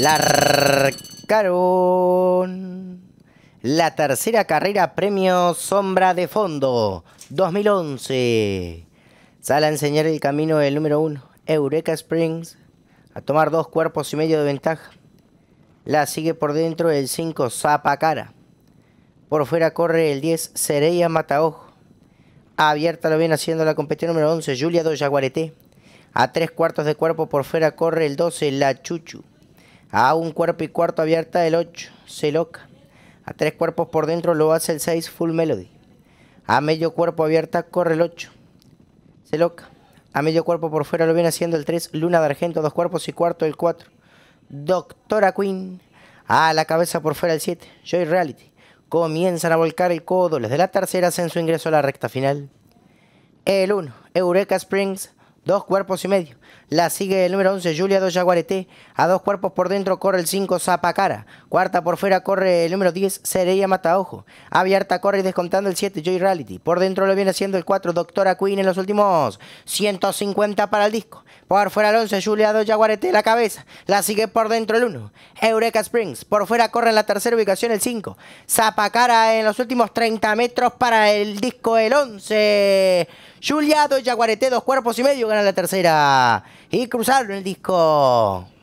La La tercera carrera Premio Sombra de Fondo 2011. Sale a enseñar el camino el número 1, Eureka Springs, a tomar dos cuerpos y medio de ventaja. La sigue por dentro el 5, Zapacara. Por fuera corre el 10, Cereya Mataojo. Abierta lo viene haciendo la competición número 11, Julia Doyaguareté. A tres cuartos de cuerpo por fuera corre el 12, La Chuchu. A un cuerpo y cuarto abierta el 8, se loca. A tres cuerpos por dentro lo hace el 6, full melody. A medio cuerpo abierta corre el 8, se loca. A medio cuerpo por fuera lo viene haciendo el 3, luna de argento, dos cuerpos y cuarto el 4. Doctora Queen. A la cabeza por fuera el 7, Joy Reality. Comienzan a volcar el codo, desde la tercera hacen su ingreso a la recta final. El 1, Eureka Springs dos cuerpos y medio. La sigue el número 11, Julia Doyaguareté. A dos cuerpos por dentro corre el 5, Zapacara. Cuarta por fuera corre el número 10, Sereya Mataojo. Abierta corre descontando el 7, Joy Reality. Por dentro lo viene haciendo el 4, Doctora Queen en los últimos 150 para el disco. Por fuera el 11, Julia Guareté, la cabeza. La sigue por dentro el 1, Eureka Springs. Por fuera corre en la tercera ubicación el 5, Zapacara en los últimos 30 metros para el disco el 11. Julia Guareté, dos cuerpos y medio a la tercera y cruzaron el disco.